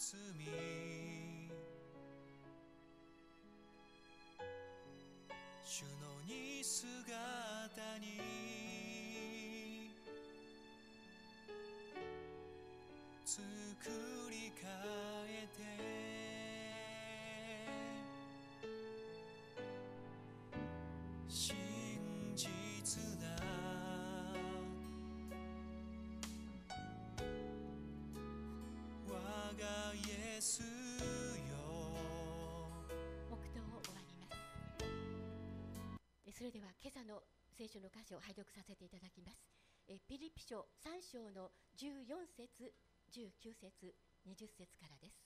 罪主の似姿に作り変えがイエスよ黙祷を終わりますそれでは今朝の聖書の歌詞を拝読させていただきますえピリピ書3章の14節19節20節からです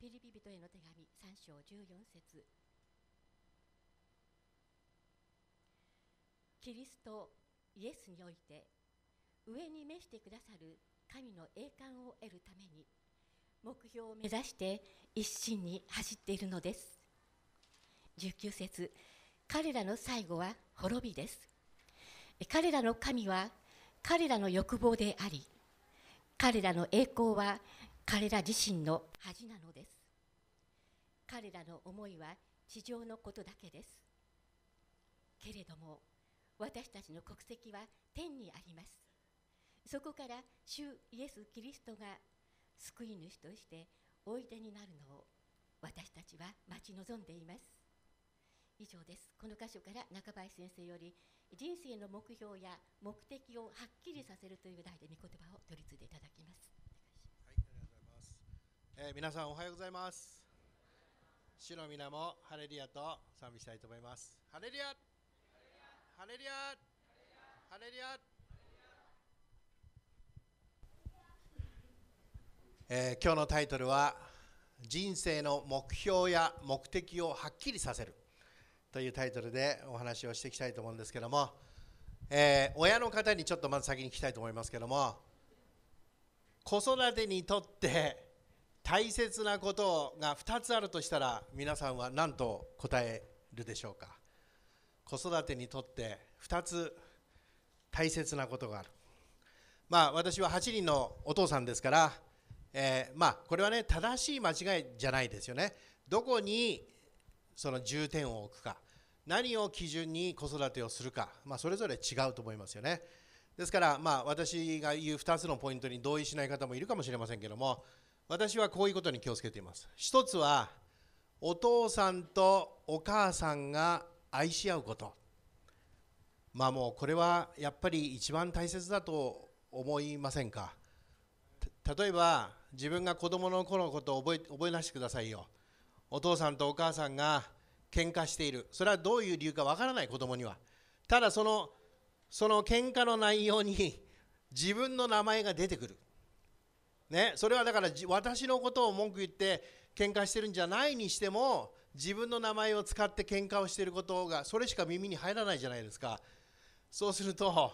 ピリピ人への手紙3章14節キリストイエスにおいて上に召してくださる神の栄冠を得るために目標を目指して一心に走っているのです19節彼らの最後は滅びです彼らの神は彼らの欲望であり彼らの栄光は彼ら自身の恥なのです彼らの思いは地上のことだけですけれども私たちの国籍は天にありますそこから主イエス・キリストが救い主としておいでになるのを私たちは待ち望んでいます以上ですこの箇所から中林先生より人生の目標や目的をはっきりさせるという題で御言葉を取り継いでいただきますはいありがとうございます、えー、皆さんおはようございます主の皆もハレリアと賛美したいと思いますハレリアハレリアハレリアハレリアえー、今日のタイトルは「人生の目標や目的をはっきりさせる」というタイトルでお話をしていきたいと思うんですけども、えー、親の方にちょっとまず先に聞きたいと思いますけども子育てにとって大切なことが2つあるとしたら皆さんは何と答えるでしょうか子育てにとって2つ大切なことがあるまあ私は8人のお父さんですからえー、まあ、これはね正しい間違いじゃないですよねどこにその重点を置くか何を基準に子育てをするか、まあ、それぞれ違うと思いますよねですから、まあ、私が言う2つのポイントに同意しない方もいるかもしれませんけども私はこういうことに気をつけています一つはお父さんとお母さんが愛し合うことまあもうこれはやっぱり一番大切だと思いませんか例えば自分が子供の頃のことを覚え覚え出してくださいよお父さんとお母さんが喧嘩しているそれはどういう理由かわからない子供にはただそのその喧嘩の内容に 自分の名前が出てくる、ね、それはだから私のことを文句言って喧嘩してるんじゃないにしても自分の名前を使って喧嘩をしていることがそれしか耳に入らないじゃないですかそうすると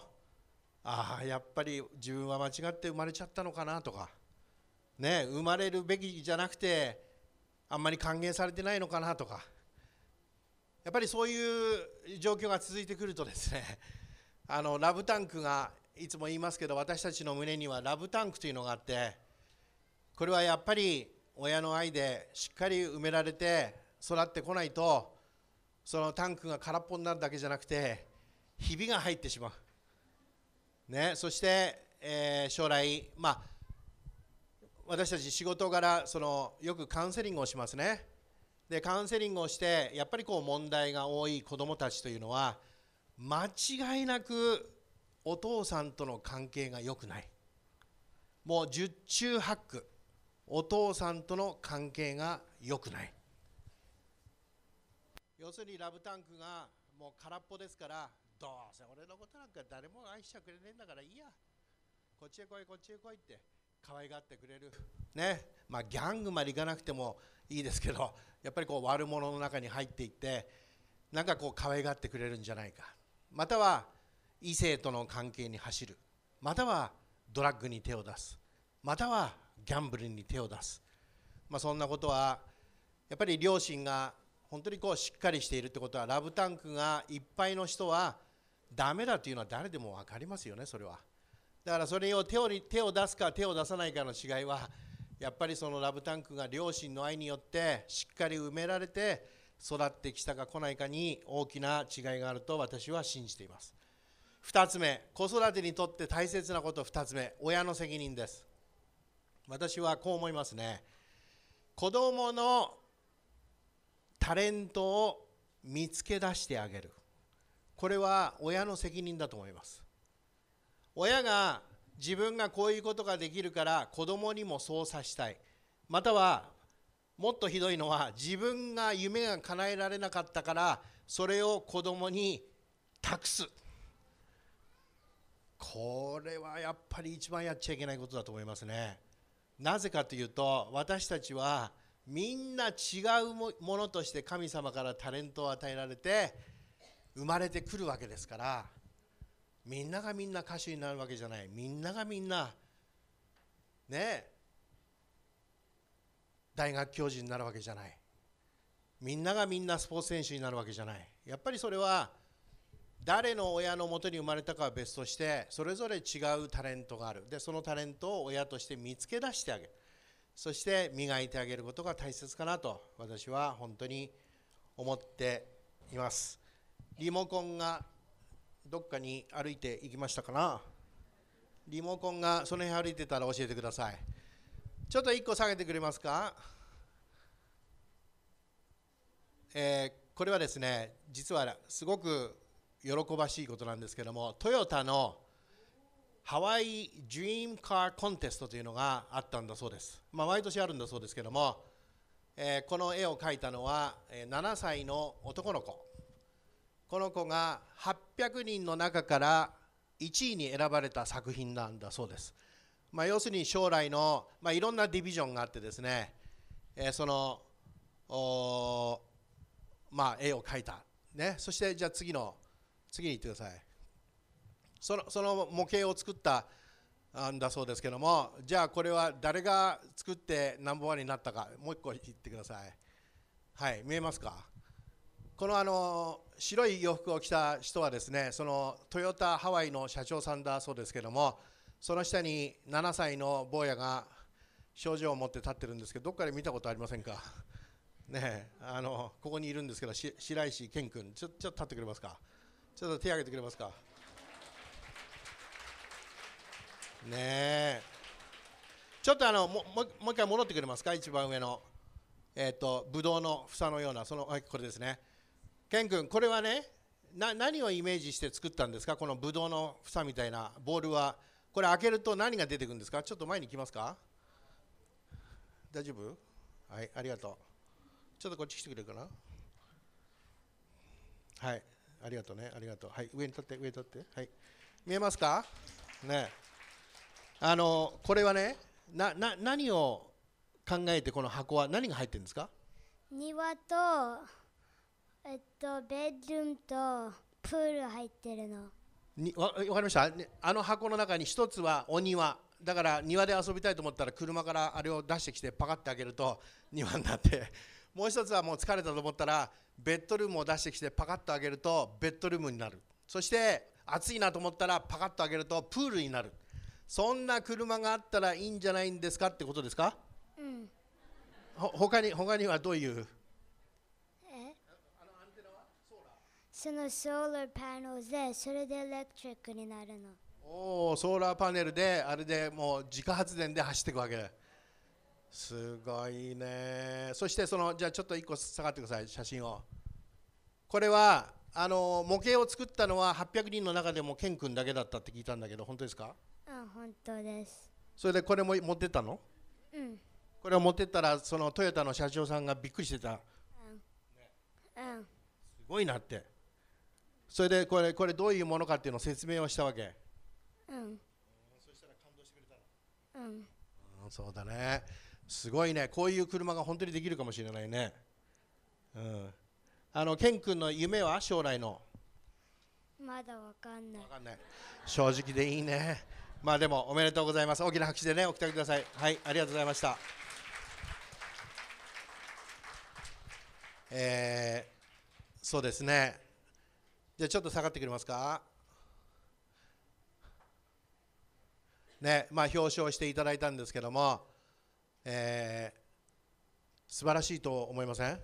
ああやっぱり自分は間違って生まれちゃったのかなとかね、生まれるべきじゃなくてあんまり歓迎されてないのかなとかやっぱりそういう状況が続いてくるとですね あのラブタンクがいつも言いますけど私たちの胸にはラブタンクというのがあってこれはやっぱり親の愛でしっかり埋められて育ってこないとそのタンクが空っぽになるだけじゃなくてひびが入ってしまう、ね、そして、えー、将来まあ私たち仕事柄そのよくカウンセリングをしますねでカウンセリングをしてやっぱりこう問題が多い子どもたちというのは間違いなくお父さんとの関係が良くないもう十中八九お父さんとの関係が良くない要するにラブタンクがもう空っぽですからどうせ俺のことなんか誰も愛してくれねえんだからいいやこっちへ来いこっちへ来いって可愛がってくれる、ねまあ、ギャングまで行かなくてもいいですけどやっぱりこう悪者の中に入っていってなんかこう可愛がってくれるんじゃないかまたは異性との関係に走るまたはドラッグに手を出すまたはギャンブルに手を出す、まあ、そんなことはやっぱり両親が本当にこうしっかりしているってことはラブタンクがいっぱいの人はダメだというのは誰でも分かりますよねそれは。だからそれを手を手を出すか手を出さないかの違いはやっぱりそのラブタンクが両親の愛によってしっかり埋められて育ってきたか来ないかに大きな違いがあると私は信じています2つ目子育てにとって大切なこと2つ目親の責任です私はこう思いますね子供のタレントを見つけ出してあげるこれは親の責任だと思います親が自分がこういうことができるから子供にもそうさしたいまたはもっとひどいのは自分が夢が叶えられなかったからそれを子供に託すこれはやっぱり一番やっちゃいけないことだと思いますねなぜかというと私たちはみんな違うものとして神様からタレントを与えられて生まれてくるわけですからみんながみんな歌手になるわけじゃないみんながみんなね大学教授になるわけじゃないみんながみんなスポーツ選手になるわけじゃないやっぱりそれは誰の親のもとに生まれたかは別としてそれぞれ違うタレントがあるでそのタレントを親として見つけ出してあげるそして磨いてあげることが大切かなと私は本当に思っていますリモコンがどっかに歩いていきましたかなリモコンがその辺歩いてたら教えてくださいちょっと1個下げてくれますかえー、これはですね実はすごく喜ばしいことなんですけどもトヨタのハワイ・ドリーム・カー・コンテストというのがあったんだそうです、まあ、毎年あるんだそうですけども、えー、この絵を描いたのは7歳の男の子この子が800人の中から1位に選ばれた作品なんだそうです、まあ、要するに将来の、まあ、いろんなディビジョンがあってですね、えー、そのまあ、絵を描いた、ね、そしてじゃあ次の次に行ってくださいそのその模型を作ったんだそうですけどもじゃあこれは誰が作ってナンバーワンになったかもう一個言ってくださいはい見えますかこのあの白い洋服を着た人はですねそのトヨタハワイの社長さんだそうですけどもその下に7歳の坊やが症状を持って立ってるんですけどどっかで見たことありませんかねあのここにいるんですけど白石健君ちょちょっと立ってくれますかちょっと手挙げてくれますかねえちょっとあのもももう一回戻ってくれますか一番上のえっ、ー、とブドウの房のようなそのはいこれですねケン君これはね何をイメージして作ったんですかこのブドウの房みたいなボールはこれ開けると何が出てくるんですかちょっと前に来ますか大丈夫はいありがとうちょっとこっち来てくれるかなはいありがとうねありがとうはい上に立って上に立ってはい見えますかねあのこれはねなな何を考えてこの箱は何が入ってるんですか庭とえっと、ベッドルームとプール入ってるの。にわ分かりましたあの箱の中に一つはお庭だから庭で遊びたいと思ったら車からあれを出してきてパカッて開けると庭になってもう一つはもう疲れたと思ったらベッドルームを出してきてパカッと開けるとベッドルームになるそして暑いなと思ったらパカッと開けるとプールになるそんな車があったらいいんじゃないんですかってことですか、うん、ほ他に他にはどういうそのソーラーパネルでそれでエレクトリックになるのおおソーラーパネルであれでもう自家発電で走っていくわけすごいねそしてそのじゃあちょっと一個下がってください写真をこれはあの模型を作ったのは800人の中でもケン君だけだったって聞いたんだけど本当ですかうん本当ですそれでこれも持ってったのうんこれを持ってったらそのトヨタの社長さんがびっくりしてた、うん、ね、うん、すごいなってそれでこれこれどういうものかっていうのを説明をしたわけうんそしたら感動してくれたのうんそうだねすごいねこういう車が本当にできるかもしれないねうんあのケン君の夢は将来のまだわかんないわかんない正直でいいねまあでもおめでとうございます大きな拍手でねお帰てくださいはいありがとうございましたえー、そうですねじゃあちょっと下がってくれますか。ねまあ、表彰していただいたんですけども、えー、素晴らしいと思いません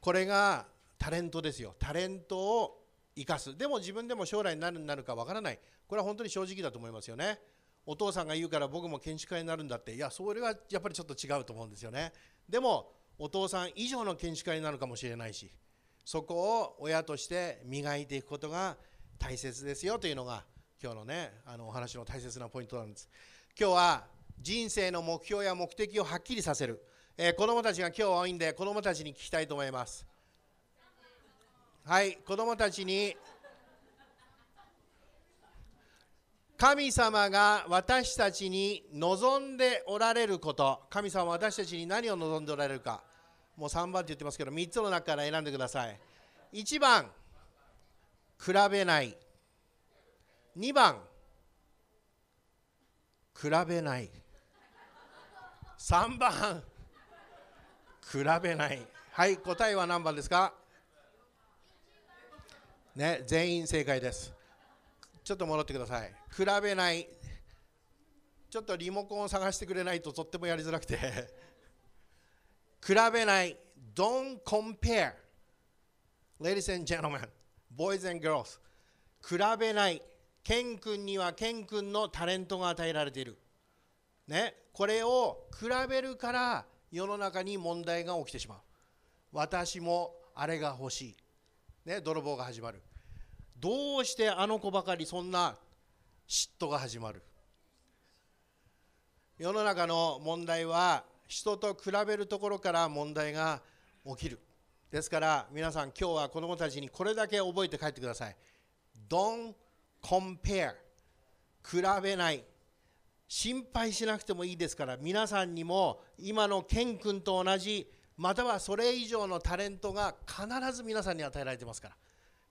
これがタレントですよタレントを生かすでも自分でも将来何になるかわからないこれは本当に正直だと思いますよねお父さんが言うから僕も建築家になるんだっていやそれはやっぱりちょっと違うと思うんですよねでもお父さん以上の建築家になるかもしれないしそこを親として磨いていくことが大切ですよというのが今日のねあのお話の大切なポイントなんです今日は人生の目標や目的をはっきりさせる、えー、子どもたちが今日は多いんで子どもたちに聞きたいと思いますはい子どもたちに神様が私たちに望んでおられること神様は私たちに何を望んでおられるかもう3番って言ってますけど3つの中から選んでください1番比べない2番比べない3番比べないはい答えは何番ですかね全員正解ですちょっと戻ってください比べないちょっとリモコンを探してくれないととってもやりづらくて比べない Don't compare Ladies and gentlemen Boys and girls 比べないケン君にはケン君のタレントが与えられているねこれを比べるから世の中に問題が起きてしまう私もあれが欲しい、ね、泥棒が始まるどうしてあの子ばかりそんな嫉妬が始まる世の中の問題は人と比べるところから問題が起きるですから皆さん今日は子どもたちにこれだけ覚えて帰ってください Don't compare 比べない心配しなくてもいいですから皆さんにも今のケン君と同じまたはそれ以上のタレントが必ず皆さんに与えられてますから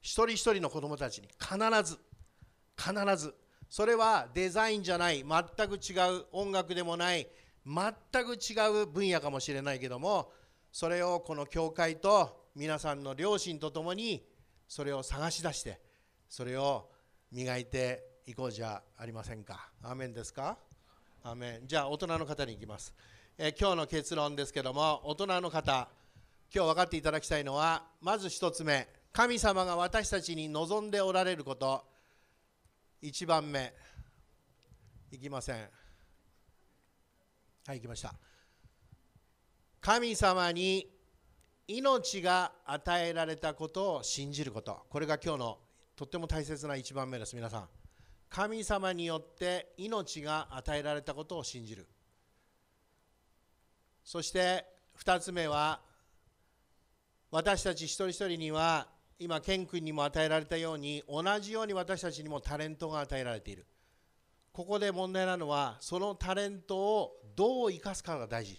一人一人の子どもたちに必ず必ずそれはデザインじゃない全く違う音楽でもない全く違う分野かもしれないけどもそれをこの教会と皆さんの両親と共にそれを探し出してそれを磨いていこうじゃありませんか。アーメンですかアメンじゃあ大人の方に行きます、えー、今日の結論ですけども大人の方今日分かっていただきたいのはまず1つ目神様が私たちに望んでおられること1番目いきませんはい行きました神様に命が与えられたことを信じることこれが今日のとっても大切な1番目です皆さん神様によって命が与えられたことを信じるそして2つ目は私たち一人一人には今ケン君にも与えられたように同じように私たちにもタレントが与えられているここで問題なのはそのタレントをどう生かすかが大事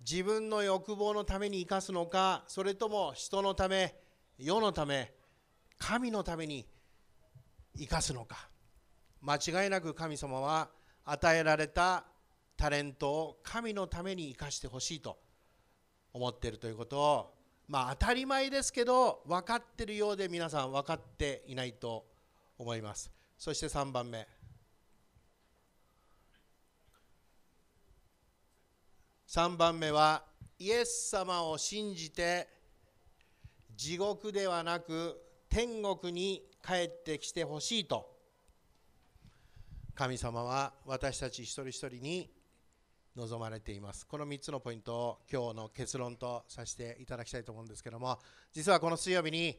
自分の欲望のために生かすのかそれとも人のため世のため神のために生かすのか間違いなく神様は与えられたタレントを神のために生かしてほしいと思っているということをまあ当たり前ですけど分かっているようで皆さん分かっていないと思いますそして3番目3番目はイエス様を信じて地獄ではなく天国に帰ってきてほしいと神様は私たち一人一人に望まれていますこの3つのポイントを今日の結論とさせていただきたいと思うんですけども実はこの水曜日に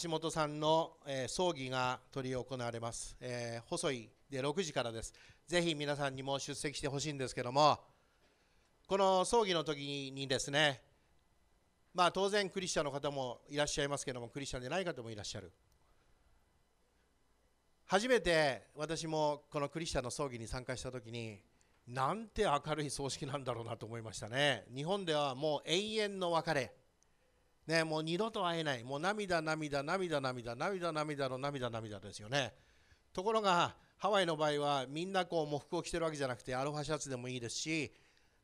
橋本さんの葬儀が執り行われます細いで6時からですぜひ皆さんにも出席してほしいんですけどもこの葬儀の時にですね、まあ、当然クリスチャンの方もいらっしゃいますけどもクリスチャンでない方もいらっしゃる初めて私もこのクリスチャンの葬儀に参加した時になんて明るい葬式なんだろうなと思いましたね日本ではもう永遠の別れねもう二度と会えないもう涙涙涙涙涙涙の涙涙ですよねところがハワイの場合はみんなこう喪服を着てるわけじゃなくてアロハシャツでもいいですし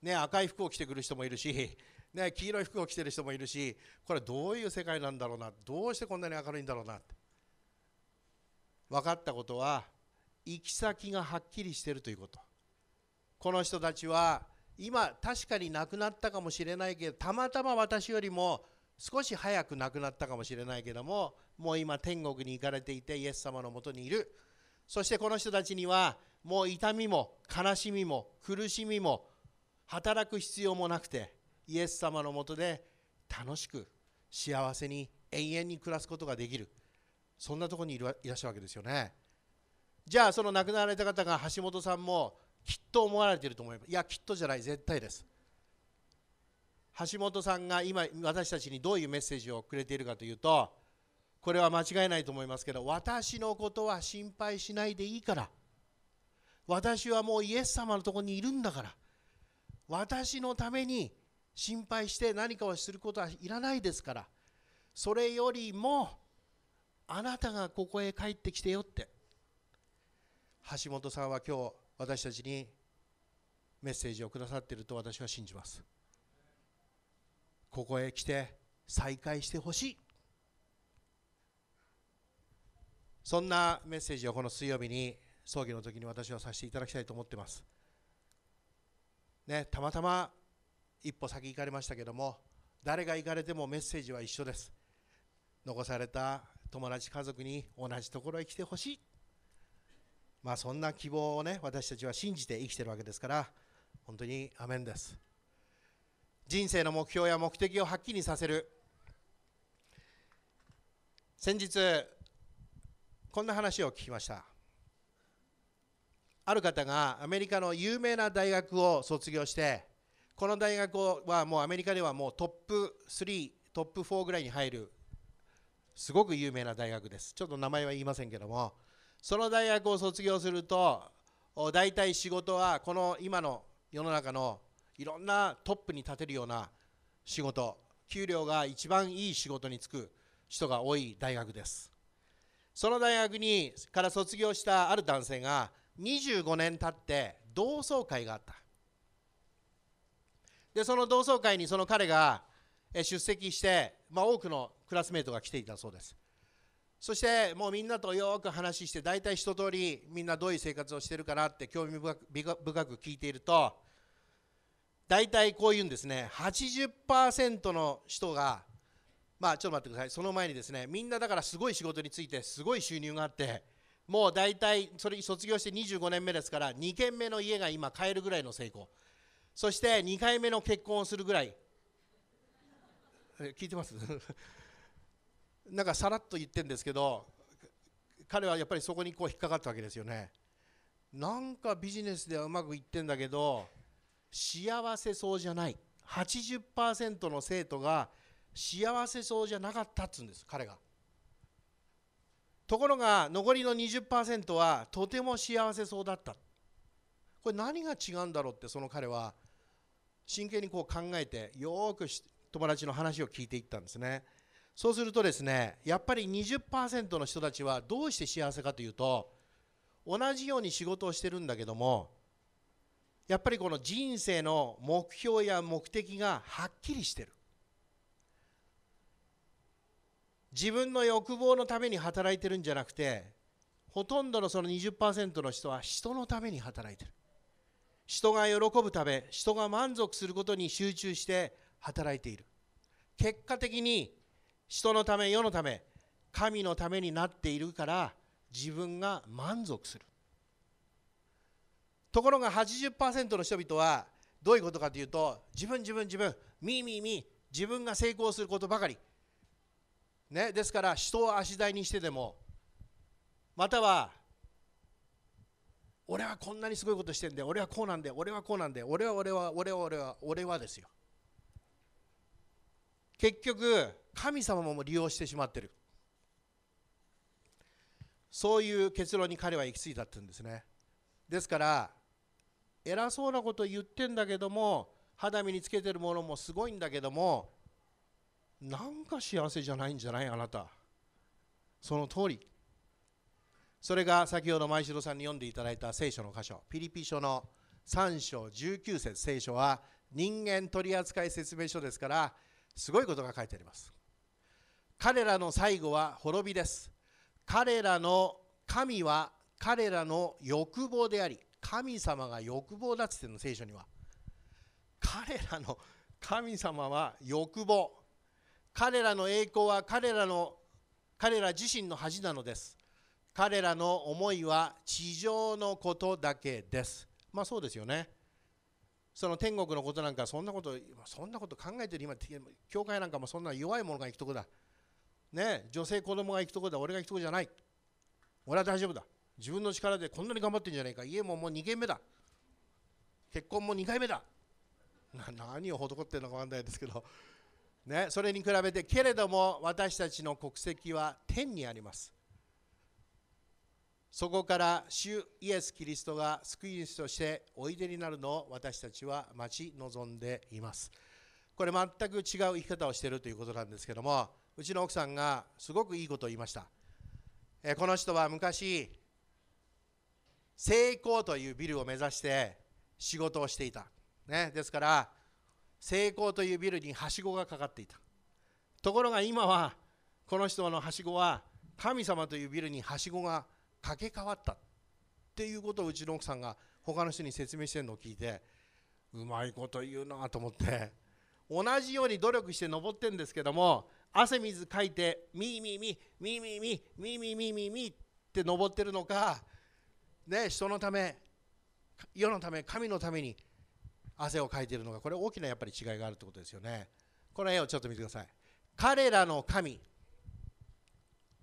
ね、赤い服を着てくる人もいるし、ね、黄色い服を着てる人もいるしこれどういう世界なんだろうなどうしてこんなに明るいんだろうなって分かったことは行き先がはっきりしてるということこの人たちは今確かに亡くなったかもしれないけどたまたま私よりも少し早く亡くなったかもしれないけどももう今天国に行かれていてイエス様のもとにいるそしてこの人たちにはもう痛みも悲しみも苦しみも働く必要もなくてイエス様のもとで楽しく幸せに永遠に暮らすことができるそんなとこにいらっしゃるわけですよねじゃあその亡くなられた方が橋本さんもきっと思われていると思いますいやきっとじゃない絶対です橋本さんが今私たちにどういうメッセージをくれているかというとこれは間違いないと思いますけど私のことは心配しないでいいから私はもうイエス様のとこにいるんだから私のために心配して何かをすることはいらないですからそれよりもあなたがここへ帰ってきてよって橋本さんは今日私たちにメッセージをくださっていると私は信じますここへ来て再会してほしいそんなメッセージをこの水曜日に葬儀の時に私はさせていただきたいと思ってますね、たまたま一歩先行かれましたけども誰が行かれてもメッセージは一緒です残された友達家族に同じところへ来てほしいまあそんな希望をね私たちは信じて生きてるわけですから本当にアメンです人生の目標や目的をはっきりさせる先日こんな話を聞きましたある方がアメリカの有名な大学を卒業してこの大学はもうアメリカではもうトップ3トップ4ぐらいに入るすごく有名な大学ですちょっと名前は言いませんけどもその大学を卒業すると大体仕事はこの今の世の中のいろんなトップに立てるような仕事給料が一番いい仕事に就く人が多い大学ですその大学にから卒業したある男性が25年経って同窓会があったでその同窓会にその彼が出席して、まあ、多くのクラスメートが来ていたそうですそしてもうみんなとよく話して大体一通りみんなどういう生活をしてるかなって興味深く聞いていると大体こういうんですね80%の人がまあちょっと待ってくださいその前にですねみんなだからすごい仕事についてすごい収入があってもう大体それ卒業して25年目ですから2軒目の家が今買えるぐらいの成功そして2回目の結婚をするぐらい聞いてます なんかさらっと言ってるんですけど彼はやっぱりそこにこう引っかかったわけですよねなんかビジネスではうまくいってんだけど幸せそうじゃない80%の生徒が幸せそうじゃなかったっつうんです彼がところが残りの20%はとても幸せそうだったこれ何が違うんだろうってその彼は真剣にこう考えてよく友達の話を聞いていったんですねそうするとですねやっぱり20%の人たちはどうして幸せかというと同じように仕事をしてるんだけどもやっぱりこの人生の目標や目的がはっきりしてる自分の欲望のために働いてるんじゃなくてほとんどのその20%の人は人のために働いてる人が喜ぶため人が満足することに集中して働いている結果的に人のため世のため神のためになっているから自分が満足するところが80%の人々はどういうことかというと自分自分自分みーみーみー自分が成功することばかりね、ですから人を足台にしてでもまたは俺はこんなにすごいことしてんで俺はこうなんで俺はこうなんで俺は俺は俺は俺は俺はですよ結局神様も利用してしまってるそういう結論に彼は行き着いたって言うんですねですから偉そうなこと言ってんだけども肌身につけてるものもすごいんだけどもなんか幸せじゃないんじゃないあなたその通りそれが先ほど前城さんに読んでいただいた聖書の箇所ピリピ書の3章19節聖書は人間取扱説明書ですからすごいことが書いてあります彼らの最後は滅びです彼らの神は彼らの欲望であり神様が欲望だっっての聖書には彼らの神様は欲望彼らの栄光は彼らの彼ら自身の恥なのです彼らの思いは地上のことだけですまあそうですよねその天国のことなんかそんなことそんなこと考えてる今教会なんかもそんな弱い者が行くとこだね女性子供が行くとこだ俺が行くとこじゃない俺は大丈夫だ自分の力でこんなに頑張ってんじゃないか家ももう2軒目だ結婚も2回目だ何を施ってるのか分かんないですけどね、それに比べてけれども私たちの国籍は天にありますそこから主イエス・キリストが救い主としておいでになるのを私たちは待ち望んでいますこれ全く違う生き方をしているということなんですけどもうちの奥さんがすごくいいことを言いましたえこの人は昔成功というビルを目指して仕事をしていた、ね、ですから成功というビルにはしごがかかっていたところが今はこの人のはしごは神様というビルにはしごがかけ変わったっていうことをうちの奥さんが他の人に説明してるのを聞いてうまいこと言うなと思って同じように努力して登ってんですけども汗水かいてみーみーみーみーみーみーーーーーーって登ってるのか、ね、人のため世のため神のために汗をかいているのがこれ大きなやっぱり違いがあるということですよねこの絵をちょっと見てください彼らの神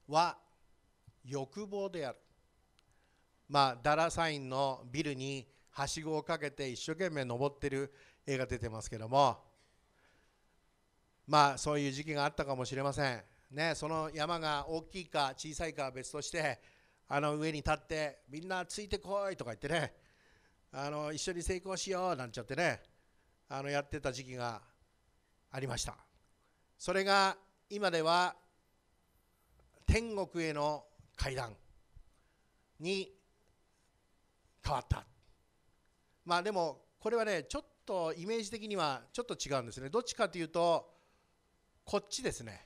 は欲望であるまあダラサインのビルにはしごをかけて一生懸命登ってる絵が出てますけどもまあそういう時期があったかもしれませんねその山が大きいか小さいかは別としてあの上に立ってみんなついてこいとか言ってねあの一緒に成功しようなんちゃってねあのやってた時期がありましたそれが今では天国への階段に変わったまあでもこれはねちょっとイメージ的にはちょっと違うんですねどっちかというとこっちですね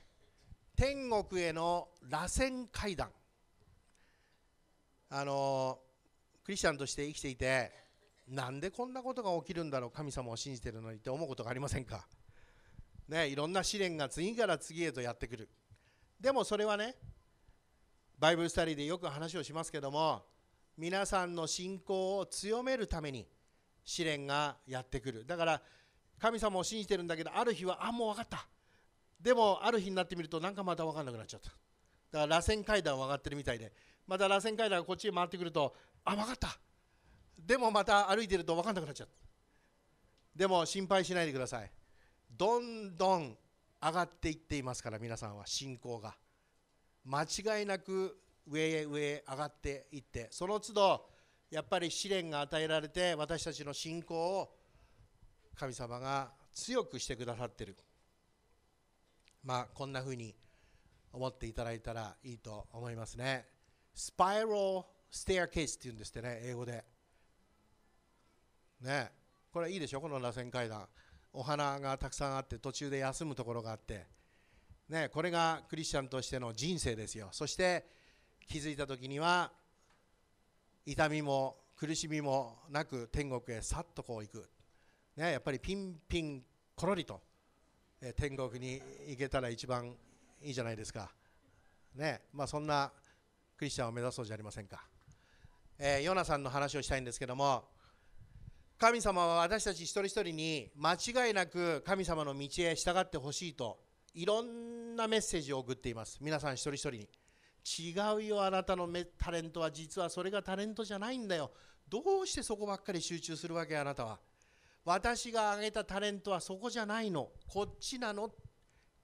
天国への螺旋階段あのクリスチャンとして生きていてなんでこんなことが起きるんだろう神様を信じてるのにって思うことがありませんか、ね、いろんな試練が次から次へとやってくるでもそれはねバイブルスタディでよく話をしますけども皆さんの信仰を強めるために試練がやってくるだから神様を信じてるんだけどある日はあもう分かったでもある日になってみるとなんかまた分かんなくなっちゃっただから螺旋階段を上がってるみたいでまた螺旋階段がこっちへ回ってくるとあ分かったでもまた歩いてると分かんなくなっちゃうでも心配しないでくださいどんどん上がっていっていますから皆さんは信仰が間違いなく上へ上へ上がっていってその都度やっぱり試練が与えられて私たちの信仰を神様が強くしてくださってるまあこんなふうに思っていただいたらいいと思いますねスパイロー・ステアケースっていうんですってね英語でねこれいいでしょこの螺旋階段お花がたくさんあって途中で休むところがあって、ね、これがクリスチャンとしての人生ですよそして気づいた時には痛みも苦しみもなく天国へさっとこう行く、ね、やっぱりピンピンコロリと、え天国に行けたら一番いいじゃないですか、ねまあ、そんなクリスチャンを目指そうじゃありませんか、えー、ヨナさんの話をしたいんですけども神様は私たち一人一人に間違いなく神様の道へ従ってほしいといろんなメッセージを送っています皆さん一人一人に違うよあなたのタレントは実はそれがタレントじゃないんだよどうしてそこばっかり集中するわけあなたは私が挙げたタレントはそこじゃないのこっちなのっ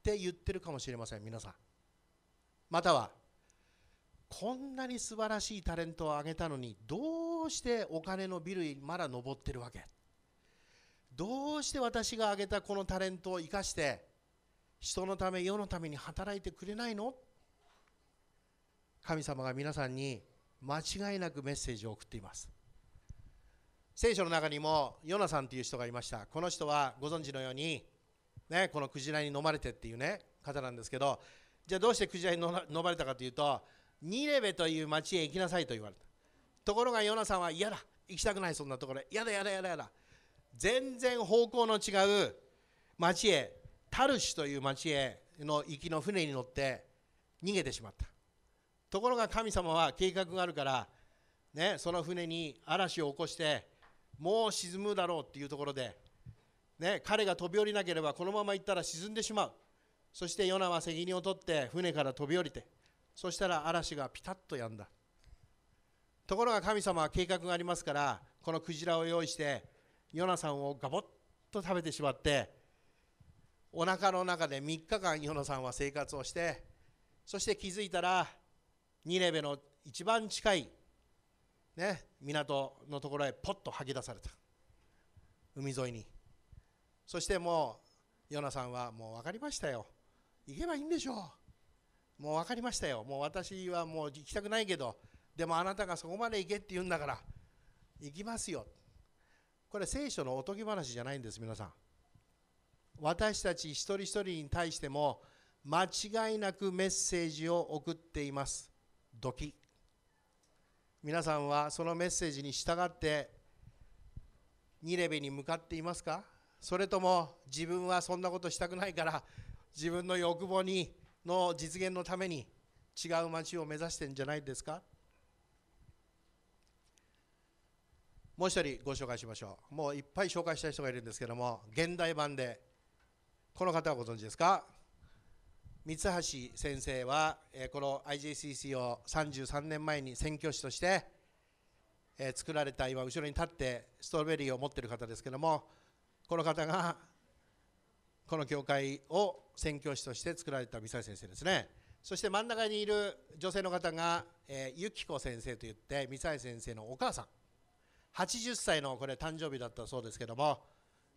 て言ってるかもしれません皆さんまたはこんなに素晴らしいタレントをあげたのにどうしてお金のビルにまだ上ってるわけどうして私があげたこのタレントを生かして人のため世のために働いてくれないの神様が皆さんに間違いなくメッセージを送っています聖書の中にもヨナさんという人がいましたこの人はご存知のように、ね、このクジラに飲まれてっていうね方なんですけどじゃあどうしてクジラに飲まれたかというとニレベという町へ行きなさいと言われたところがヨナさんは嫌だ行きたくないそんなところやだやだやだやだ全然方向の違う町へタルシという町への行きの船に乗って逃げてしまったところが神様は計画があるから、ね、その船に嵐を起こしてもう沈むだろうっていうところで、ね、彼が飛び降りなければこのまま行ったら沈んでしまうそしてヨナは責任を取って船から飛び降りてそしたら嵐がピタッと止んだところが神様は計画がありますからこのクジラを用意してヨナさんをガボッと食べてしまってお腹の中で3日間ヨナさんは生活をしてそして気づいたらニレベの一番近い、ね、港のところへポッと吐き出された海沿いにそしてもうヨナさんはもう分かりましたよ行けばいいんでしょうもう分かりましたよもう私はもう行きたくないけどでもあなたがそこまで行けって言うんだから行きますよこれ聖書のおとぎ話じゃないんです皆さん私たち一人一人に対しても間違いなくメッセージを送っていますドキ皆さんはそのメッセージに従ってニレベに向かっていますかそれとも自分はそんなことしたくないから自分の欲望にの実現のために違う街を目指してんじゃないですかもう一人ご紹介しましょうもういっぱい紹介した人がいるんですけども現代版でこの方はご存知ですか三橋先生は、えこの IJCC を33年前に宣教師として、え作られた今後ろに立ってストロベリーを持ってる方ですけどもこの方がこの教会を宣教師として作られた三沢先生ですねそして真ん中にいる女性の方が、えー、ゆきこ先生といって三沢先生のお母さん80歳のこれ誕生日だったそうですけども、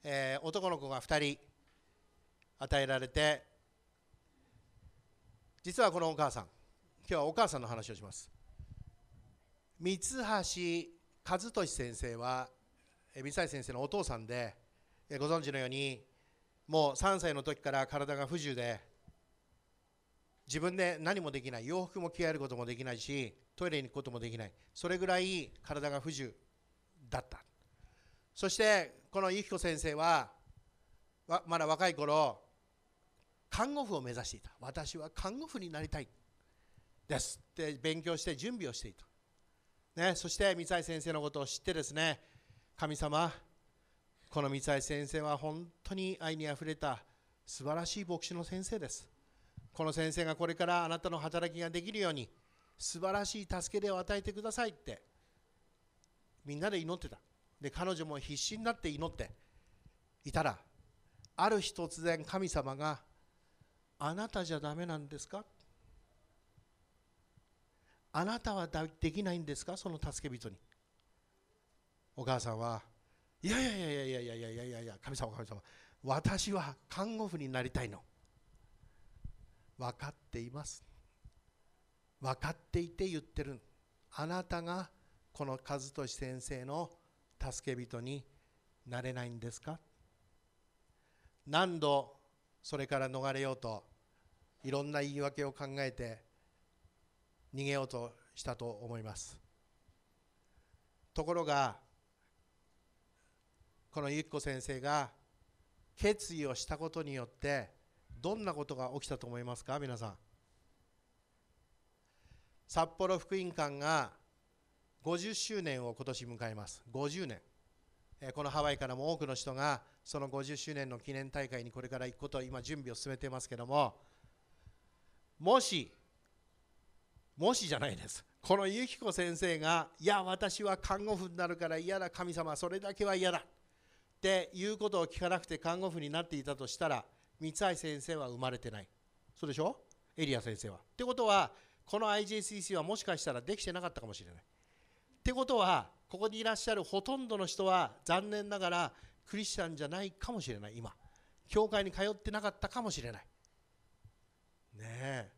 えー、男の子が2人与えられて実はこのお母さん今日はお母さんの話をします三橋和俊先生は三橋先生のお父さんでご存知のようにもう3歳の時から体が不自由で自分で何もできない洋服も着替えることもできないしトイレに行くこともできないそれぐらい体が不自由だったそしてこのゆき子先生はまだ若い頃看護婦を目指していた私は看護婦になりたいですって勉強して準備をしていた、ね、そして三井先生のことを知ってですね神様この三橋先生は本当に愛にあふれた素晴らしい牧師の先生ですこの先生がこれからあなたの働きができるように素晴らしい助け手を与えてくださいってみんなで祈ってたで彼女も必死になって祈っていたらある日突然神様が「あなたじゃダメなんですか?」「あなたはできないんですか?」その助け人にお母さんはいやいやいやいやいやいやいやいやいや神様神様私は看護婦になりたいの分かっています分かっていて言ってるあなたがこの和俊先生の助け人になれないんですか何度それから逃れようといろんな言い訳を考えて逃げようとしたと思いますところがこのゆきこ先生が決意をしたことによってどんなことが起きたと思いますか皆さん札幌福音館が50周年を今年迎えます50年このハワイからも多くの人がその50周年の記念大会にこれから行くことを今準備を進めてますけどももしもしじゃないですこのゆき子先生がいや私は看護婦になるから嫌だ神様それだけは嫌だって言うことを聞かなくて看護婦になっていたとしたら三橋先生は生まれてないそうでしょエリア先生は。ってことはこの IJCC はもしかしたらできてなかったかもしれない。ってことはここにいらっしゃるほとんどの人は残念ながらクリスチャンじゃないかもしれない今教会に通ってなかったかもしれないねえ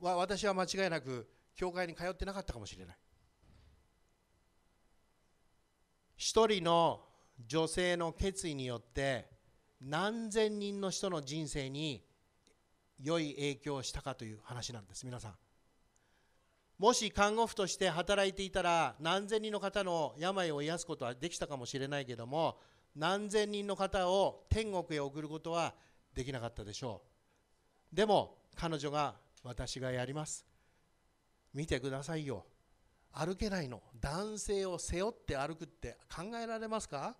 わ私は間違いなく教会に通ってなかったかもしれない一人の女性の決意によって何千人の人の人生に良い影響をしたかという話なんです皆さんもし看護婦として働いていたら何千人の方の病を癒すことはできたかもしれないけども何千人の方を天国へ送ることはできなかったでしょうでも彼女が私がやります見てくださいよ歩けないの男性を背負って歩くって考えられますか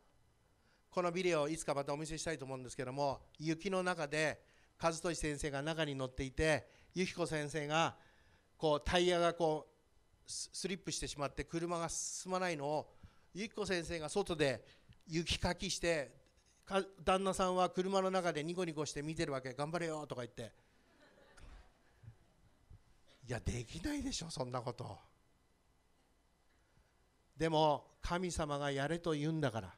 このビデオをいつかまたお見せしたいと思うんですけども雪の中で和俊先生が中に乗っていて由紀子先生がこうタイヤがこうスリップしてしまって車が進まないのを由紀子先生が外で雪かきして旦那さんは車の中でニコニコして見てるわけ頑張れよとか言っていやできないでしょそんなことでも神様がやれと言うんだから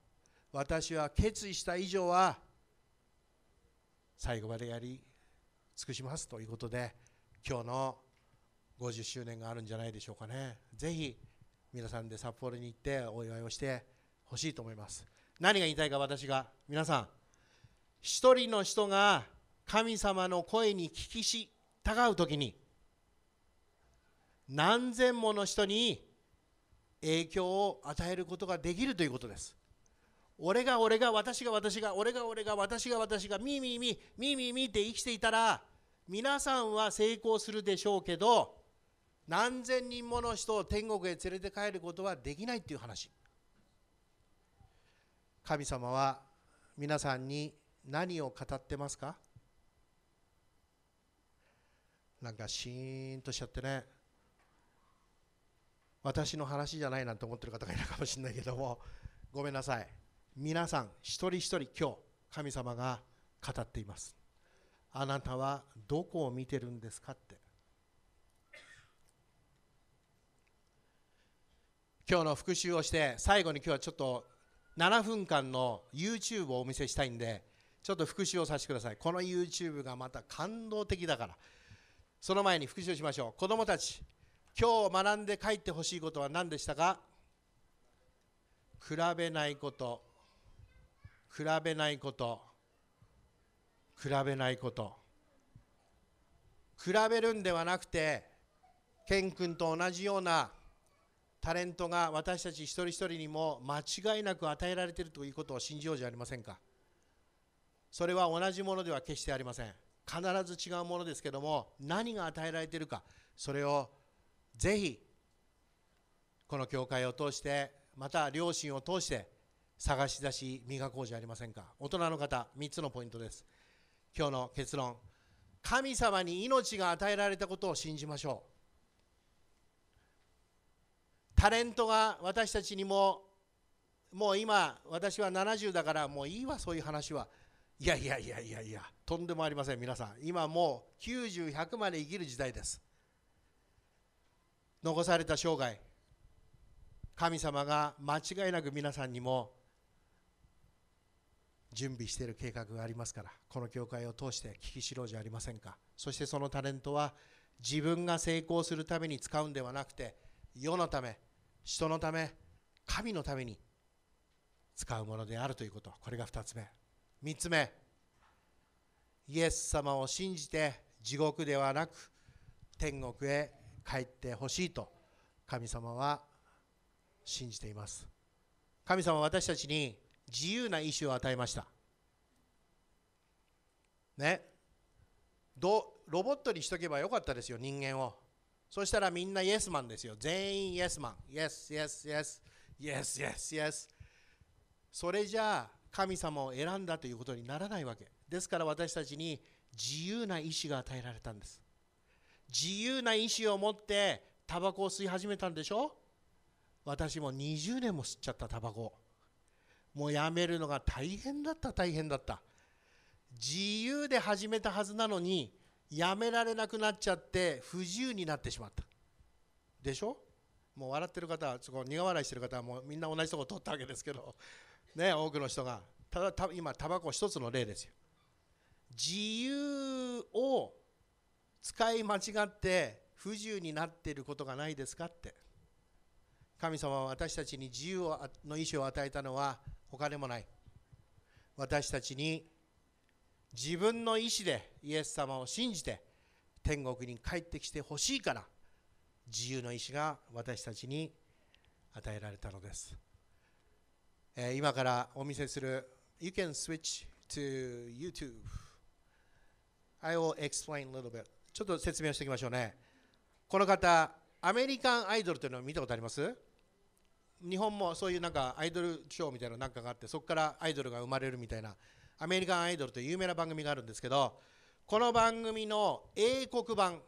私は決意した以上は最後までやり尽くしますということで今日の50周年があるんじゃないでしょうかねぜひ皆さんで札幌に行ってお祝いをしてほしいと思います何が言いたいか私が皆さん一人の人が神様の声に聞きしたがう時に何千もの人に影響を与えることができるということです俺が俺が私が私が俺が俺が私が私がみみみみみみって生きていたら皆さんは成功するでしょうけど何千人もの人を天国へ連れて帰ることはできないっていう話神様は皆さんに何を語ってますかなんかシーンとしちゃってね私の話じゃないなんて思ってる方がいるかもしれないけどもごめんなさい皆さん一人一人今日神様が語っていますあなたはどこを見てるんですかって今日の復習をして最後に今日はちょっと7分間の YouTube をお見せしたいんでちょっと復習をさせてくださいこの YouTube がまた感動的だからその前に復習しましょう子どもたち今日学んで帰ってほしいことは何でしたか比べないこと比べないこと比べないこと比べるんではなくてケン君と同じようなタレントが私たち一人一人にも間違いなく与えられているということを信じようじゃありませんかそれは同じものでは決してありません必ず違うものですけども何が与えられているかそれをぜひこの教会を通してまた両親を通して探し出し磨こうじゃありませんか大人の方3つのポイントです今日の結論神様に命が与えられたことを信じましょうタレントが私たちにももう今私は70だからもういいわそういう話はいやいやいやいやいやとんでもありません皆さん今もう90100まで生きる時代です残された生涯神様が間違いなく皆さんにも準備している計画がありますからこの教会を通して聞きしろうじゃありませんかそしてそのタレントは自分が成功するために使うんではなくて世のため人のため神のために使うものであるということこれが2つ目3つ目イエス様を信じて地獄ではなく天国へ帰ってほしいと神様は信じています神様は私たちに自由な意志を与えましたねどロボットにしとけばよかったですよ人間をそしたらみんなイエスマンですよ全員イエスマンイエスイエスイエスイエスイエスイエスそれじゃあ神様を選んだということにならないわけですから私たちに自由な意志が与えられたんです自由な意志を持ってタバコを吸い始めたんでしょ私も20年も吸っちゃったタバコもうやめるのが大変だった大変だった自由で始めたはずなのにやめられなくなっちゃって不自由になってしまったでしょもう笑ってる方そこ苦笑いしてる方はもうみんな同じとこ取ったわけですけどね多くの人がただた今タバコ一つの例ですよ自由を使い間違って不自由になっていることがないですかって神様は私たちに自由の意思を与えたのはお金もない私たちに自分の意思でイエス様を信じて天国に帰ってきてほしいから自由の意思が私たちに与えられたのです、えー、今からお見せする You can switch to YouTube I will explain a little bit ちょっと説明をしていきましょうねこの方アメリカンアイドルというのを見たことあります日本もそういうなんかアイドルショーみたいななんかがあってそこからアイドルが生まれるみたいなアメリカンアイドルという有名な番組があるんですけどこの番組の英国版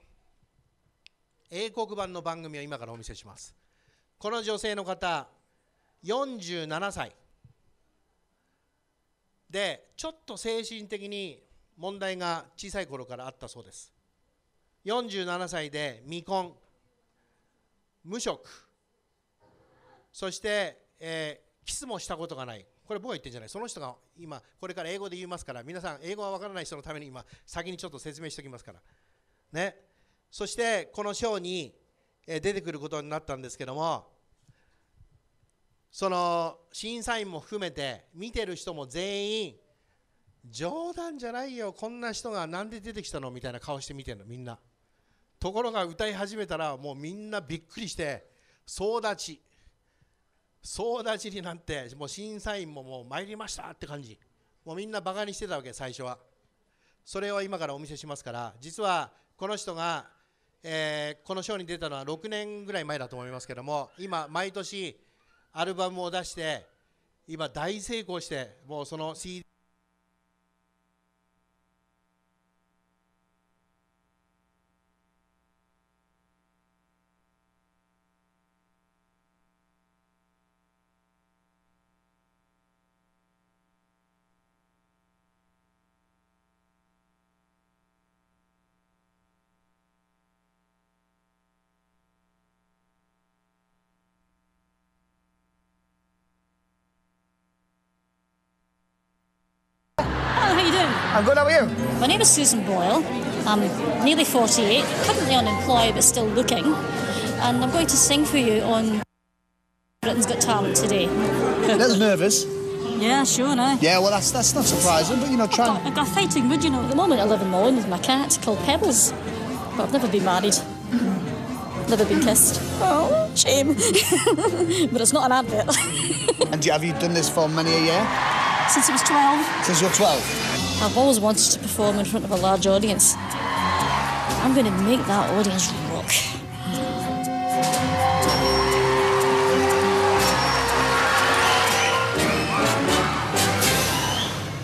英国版の番組を今からお見せしますこの女性の方47歳でちょっと精神的に問題が小さい頃からあったそうです47歳で未婚無職そして、えー、キスもしたことがないこれ僕が言ってるんじゃないその人が今これから英語で言いますから皆さん英語がわからない人のために今先にちょっと説明しておきますからねそしてこの章に出てくることになったんですけどもその審査員も含めて見てる人も全員冗談じゃないよこんな人が何で出てきたのみたいな顔して見てるのみんなところが歌い始めたらもうみんなびっくりして総立ち総立ちになんてもう審査員ももう参りましたって感じもうみんなバカにしてたわけ最初はそれを今からお見せしますから実はこの人が、えー、この賞に出たのは6年ぐらい前だと思いますけども今毎年アルバムを出して今大成功してもうその CD I'm good, how are you? My name is Susan Boyle. I'm nearly 48, currently unemployed but still looking. And I'm going to sing for you on Britain's Got Talent today. A little nervous. Yeah, sure, no. Yeah, well, that's that's not surprising, but you know, trying. I've got, i a fighting mood, you know. At the moment, I live in Mullen with my cat called Pebbles, but I've never been married, never been kissed. Oh, shame. but it's not an advert. and have you done this for many a year? Since I was 12. Since you're 12? I've always wanted to perform in front of a large audience. I'm going to make that audience rock.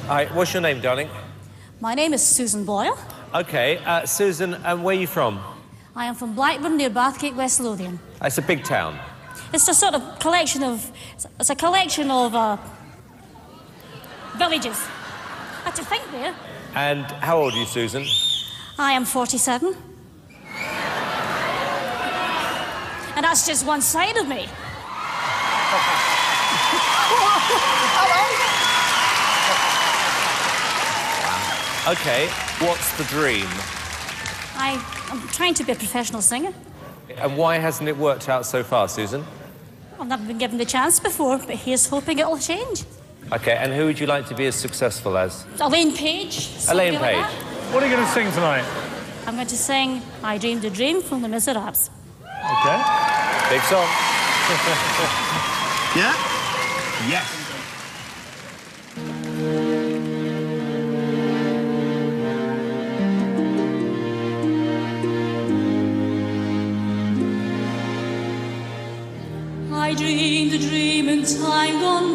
Hi, what's your name, darling? My name is Susan Boyle. OK, uh, Susan, um, where are you from? I am from Blackburn near Bathgate, West Lothian. Uh, it's a big town. It's a sort of collection of... It's a collection of uh, villages do you think, there? And how old are you, Susan? I am 47. and that's just one side of me. okay, what's the dream? I, I'm trying to be a professional singer. And why hasn't it worked out so far, Susan? I've never been given the chance before, but here's hoping it'll change. Okay, and who would you like to be as successful as? Elaine Page. Elaine Page. Like what are you going to sing tonight? I'm going to sing I Dreamed a Dream from The Miserables. Okay. Big song. yeah? Yes. I dreamed a dream in time gone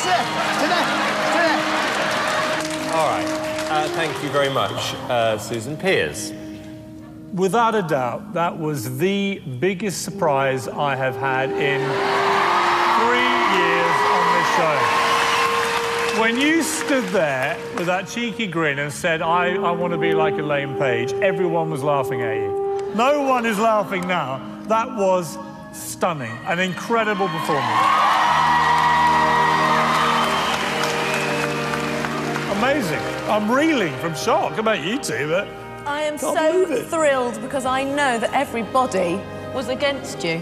All right. Uh, thank you very much, uh, Susan Piers. Without a doubt, that was the biggest surprise I have had in three years on this show. When you stood there with that cheeky grin and said, I, I want to be like Elaine Page, everyone was laughing at you. No one is laughing now. That was stunning, an incredible performance. I'm reeling from shock about you two, but... I am so thrilled because I know that everybody was against you.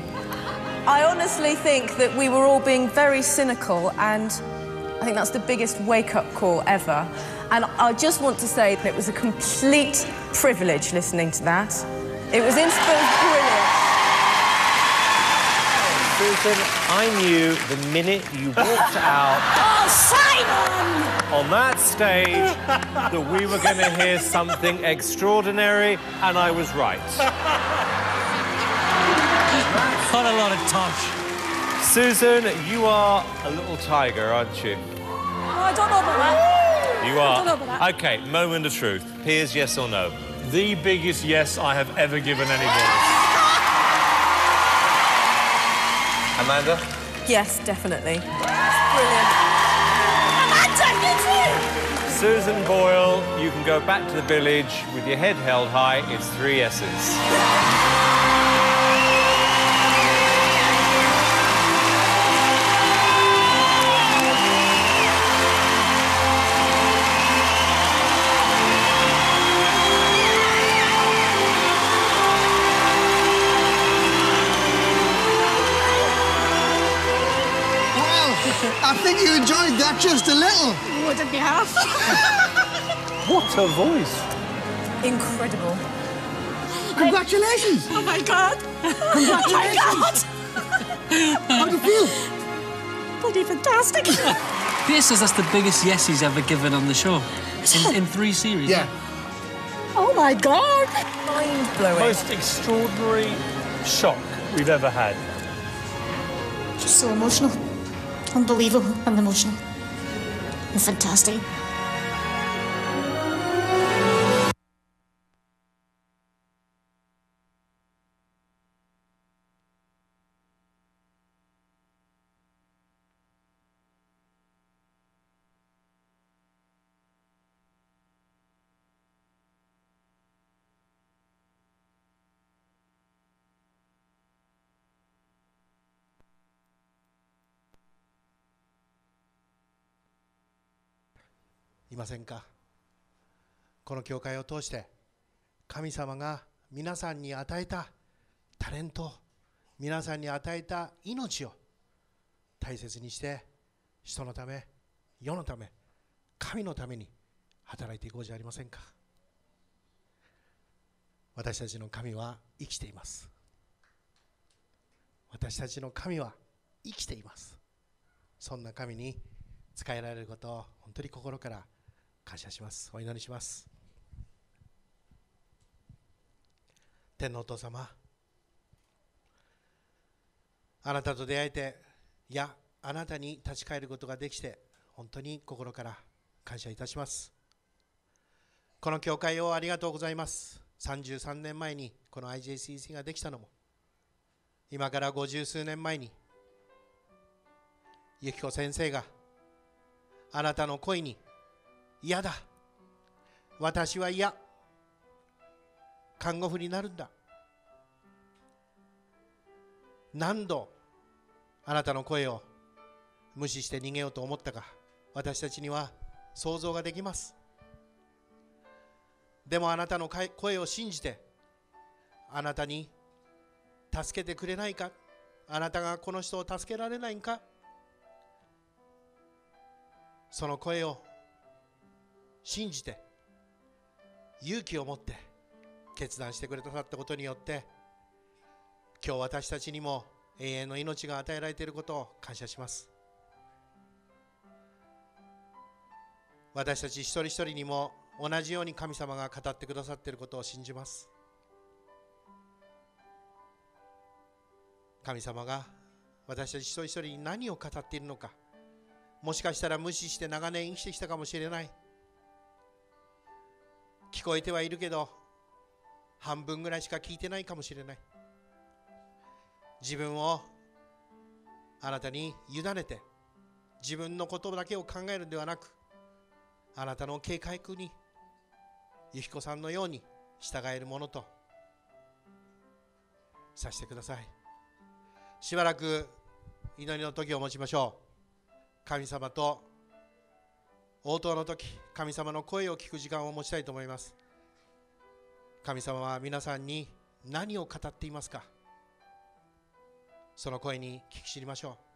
I honestly think that we were all being very cynical and I think that's the biggest wake-up call ever. And I just want to say that it was a complete privilege listening to that. It was inspiring. Susan, I knew the minute you walked out... Oh, Simon! On that stage, that we were going to hear something extraordinary, and I was right. Not a lot of touch. Susan, you are a little tiger, aren't you? Oh, I don't know about that. You are. Okay, moment of truth. Here's yes or no. The biggest yes I have ever given anybody. Amanda? Yes, definitely. Brilliant. Amanda, you too! Susan Boyle, you can go back to the village with your head held high. It's three S's. you enjoyed that just a little. Wouldn't you have? what a voice. Incredible. Congratulations. Oh, my God. Congratulations. Oh, my God. How do you feel? Bloody fantastic. This says that's the biggest yes he's ever given on the show. In, in three series. Yeah. Oh, my God. Mind-blowing. Most extraordinary shock we've ever had. Just so emotional unbelievable and emotional and fantastic. いませんかこの教会を通して神様が皆さんに与えたタレント皆さんに与えた命を大切にして人のため世のため神のために働いていこうじゃありませんか私たちの神は生きています私たちの神は生きていますそんな神に仕えられることを本当に心から感謝しますお祈りします天のお父様あなたと出会えていやあなたに立ち返ることができて本当に心から感謝いたしますこの教会をありがとうございます33年前にこの IJCC ができたのも今から五十数年前に由紀子先生があなたの声に嫌だ私は嫌看護婦になるんだ何度あなたの声を無視して逃げようと思ったか私たちには想像ができますでもあなたの声を信じてあなたに助けてくれないかあなたがこの人を助けられないかその声を信じて勇気を持って決断してくれたことによって今日私たちにも永遠の命が与えられていることを感謝します私たち一人一人にも同じように神様が語ってくださっていることを信じます神様が私たち一人一人に何を語っているのかもしかしたら無視して長年生きてきたかもしれない聞こえてはいるけど半分ぐらいしか聞いてないかもしれない自分をあなたに委ねて自分のことだけを考えるんではなくあなたの警戒区に由彦さんのように従えるものとさせてくださいしばらく祈りの時を持ちましょう神様と応答の時神様の声を聞く時間を持ちたいと思います神様は皆さんに何を語っていますかその声に聞き知りましょう